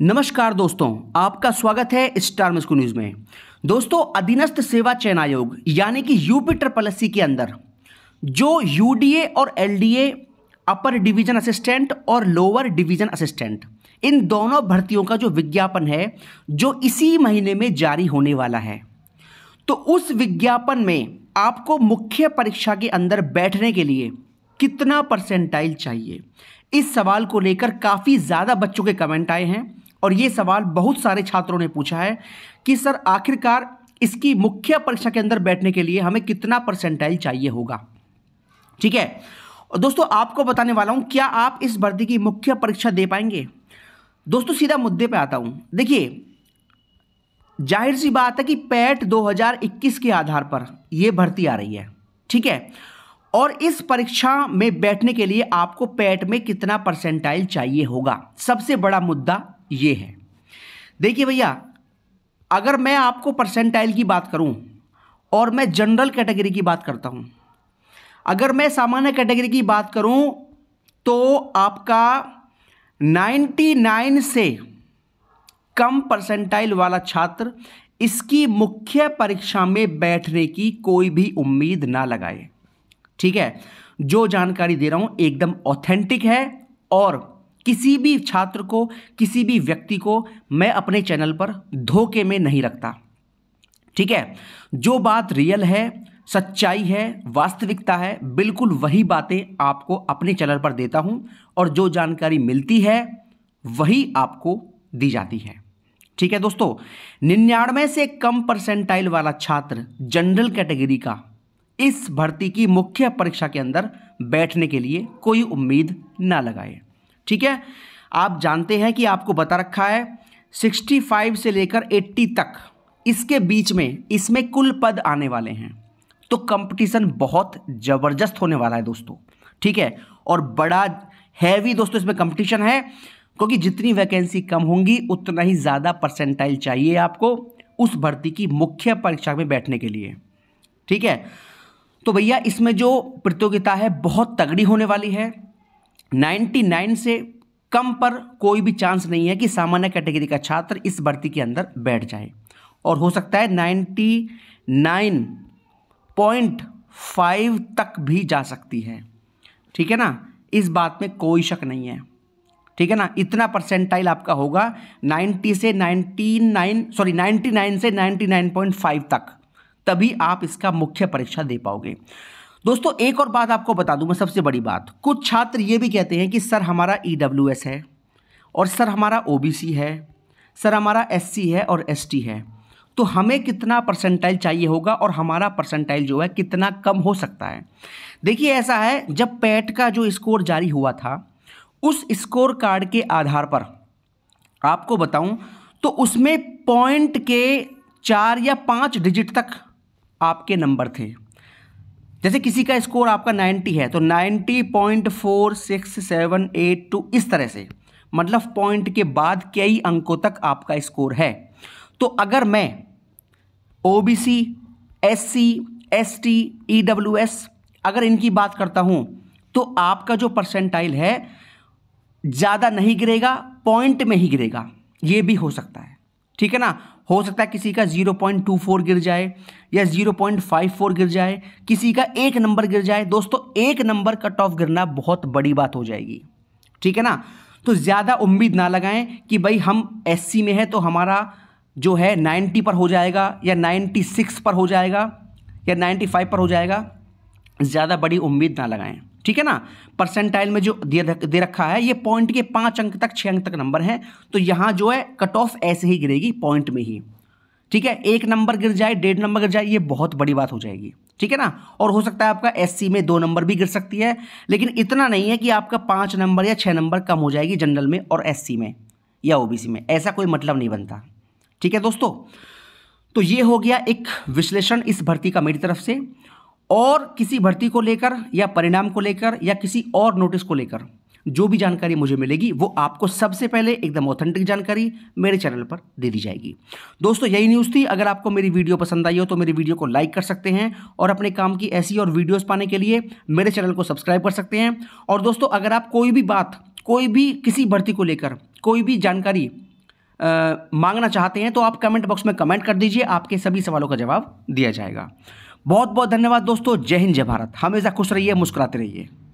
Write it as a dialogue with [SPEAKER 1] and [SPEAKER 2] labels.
[SPEAKER 1] नमस्कार दोस्तों आपका स्वागत है स्टार मिस्को न्यूज़ में दोस्तों अधीनस्थ सेवा चयन आयोग यानी कि यूपी ट्रिपल एस के अंदर जो यूडीए और एलडीए अपर डिवीजन असिस्टेंट और लोअर डिवीजन असिस्टेंट इन दोनों भर्तियों का जो विज्ञापन है जो इसी महीने में जारी होने वाला है तो उस विज्ञापन में आपको मुख्य परीक्षा के अंदर बैठने के लिए कितना परसेंटाइल चाहिए इस सवाल को लेकर काफ़ी ज़्यादा बच्चों के कमेंट आए हैं और ये सवाल बहुत सारे छात्रों ने पूछा है कि सर आखिरकार इसकी मुख्य परीक्षा के अंदर बैठने के लिए हमें कितना परसेंटाइल चाहिए होगा ठीक है और दोस्तों आपको बताने वाला हूँ क्या आप इस भर्ती की मुख्य परीक्षा दे पाएंगे दोस्तों सीधा मुद्दे पे आता हूँ देखिए जाहिर सी बात है कि पैट 2021 के आधार पर यह भर्ती आ रही है ठीक है और इस परीक्षा में बैठने के लिए आपको पैट में कितना परसेंटाइल चाहिए होगा सबसे बड़ा मुद्दा ये है देखिए भैया अगर मैं आपको परसेंटाइल की बात करूं और मैं जनरल कैटेगरी की बात करता हूं अगर मैं सामान्य कैटेगरी की बात करूं तो आपका 99 से कम परसेंटाइल वाला छात्र इसकी मुख्य परीक्षा में बैठने की कोई भी उम्मीद ना लगाए ठीक है जो जानकारी दे रहा हूं एकदम ऑथेंटिक है और किसी भी छात्र को किसी भी व्यक्ति को मैं अपने चैनल पर धोखे में नहीं रखता ठीक है जो बात रियल है सच्चाई है वास्तविकता है बिल्कुल वही बातें आपको अपने चैनल पर देता हूं और जो जानकारी मिलती है वही आपको दी जाती है ठीक है दोस्तों निन्यानवे से कम परसेंटाइल वाला छात्र जनरल कैटेगरी का इस भर्ती की मुख्य परीक्षा के अंदर बैठने के लिए कोई उम्मीद ना लगाए ठीक है आप जानते हैं कि आपको बता रखा है 65 से लेकर 80 तक इसके बीच में इसमें कुल पद आने वाले हैं तो कंपटीशन बहुत ज़बरदस्त होने वाला है दोस्तों ठीक है और बड़ा हैवी दोस्तों इसमें कंपटीशन है क्योंकि जितनी वैकेंसी कम होंगी उतना ही ज़्यादा परसेंटाइल चाहिए आपको उस भर्ती की मुख्य परीक्षा में बैठने के लिए ठीक है तो भैया इसमें जो प्रतियोगिता है बहुत तगड़ी होने वाली है 99 से कम पर कोई भी चांस नहीं है कि सामान्य कैटेगरी का छात्र इस भर्ती के अंदर बैठ जाए और हो सकता है 99.5 तक भी जा सकती है ठीक है ना इस बात में कोई शक नहीं है ठीक है ना इतना परसेंटाइल आपका होगा 90 से 99 सॉरी 99 से 99.5 तक तभी आप इसका मुख्य परीक्षा दे पाओगे दोस्तों एक और बात आपको बता दूं मैं सबसे बड़ी बात कुछ छात्र ये भी कहते हैं कि सर हमारा ई e है और सर हमारा ओ है सर हमारा एस है और एस है तो हमें कितना परसेंटाइल चाहिए होगा और हमारा परसेंटाइल जो है कितना कम हो सकता है देखिए ऐसा है जब पैट e का जो स्कोर जारी हुआ था उस स्कोर कार्ड के आधार पर आपको बताऊं तो उसमें पॉइंट के चार या पाँच डिजिट तक आपके नंबर थे जैसे किसी का स्कोर आपका 90 है तो 90.4678 इस तरह से मतलब पॉइंट के बाद कई अंकों तक आपका स्कोर है तो अगर मैं O B C S C S T E W S अगर इनकी बात करता हूँ तो आपका जो परसेंटाइल है ज़्यादा नहीं गिरेगा पॉइंट में ही गिरेगा ये भी हो सकता है ठीक है ना हो सकता है किसी का 0.24 गिर जाए या 0.54 गिर जाए किसी का एक नंबर गिर जाए दोस्तों एक नंबर कट ऑफ गिरना बहुत बड़ी बात हो जाएगी ठीक है ना तो ज़्यादा उम्मीद ना लगाएं कि भाई हम एस में है तो हमारा जो है 90 पर हो जाएगा या 96 पर हो जाएगा या 95 पर हो जाएगा ज़्यादा बड़ी उम्मीद ना लगाएं ठीक है ना परसेंटाइल में जो दे रखा है ये पॉइंट के पांच अंक तक छह अंक तक नंबर है तो यहां जो है कट ऑफ ऐसे ही गिरेगी पॉइंट में ही ठीक है एक नंबर गिर जाए डेढ़ नंबर गिर जाए ये बहुत बड़ी बात हो जाएगी ठीक है ना और हो सकता है आपका एस में दो नंबर भी गिर सकती है लेकिन इतना नहीं है कि आपका पांच नंबर या छह नंबर कम हो जाएगी जनरल में और एस में या ओबीसी में ऐसा कोई मतलब नहीं बनता ठीक है दोस्तों तो ये हो गया एक विश्लेषण इस भर्ती का मेरी तरफ से और किसी भर्ती को लेकर या परिणाम को लेकर या किसी और नोटिस को लेकर जो भी जानकारी मुझे मिलेगी वो आपको सबसे पहले एकदम ऑथेंटिक जानकारी मेरे चैनल पर दे दी जाएगी दोस्तों यही न्यूज़ थी अगर आपको मेरी वीडियो पसंद आई हो तो मेरी वीडियो को लाइक कर सकते हैं और अपने काम की ऐसी और वीडियोस पाने के लिए मेरे चैनल को सब्सक्राइब कर सकते हैं और दोस्तों अगर आप कोई भी बात कोई भी किसी भर्ती को लेकर कोई भी जानकारी आ, मांगना चाहते हैं तो आप कमेंट बॉक्स में कमेंट कर दीजिए आपके सभी सवालों का जवाब दिया जाएगा बहुत बहुत धन्यवाद दोस्तों जय हिंद जय भारत हमेशा खुश रहिए मुस्कुराते रहिए